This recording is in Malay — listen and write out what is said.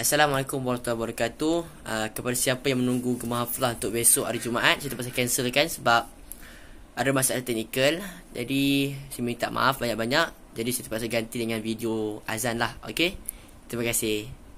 Assalamualaikum warahmatullahi wabarakatuh uh, Kepada siapa yang menunggu kemahaflah untuk besok hari Jumaat saya terpaksa cancel kan sebab Ada masalah teknikal Jadi saya minta maaf banyak-banyak Jadi saya terpaksa ganti dengan video azan lah Okay Terima kasih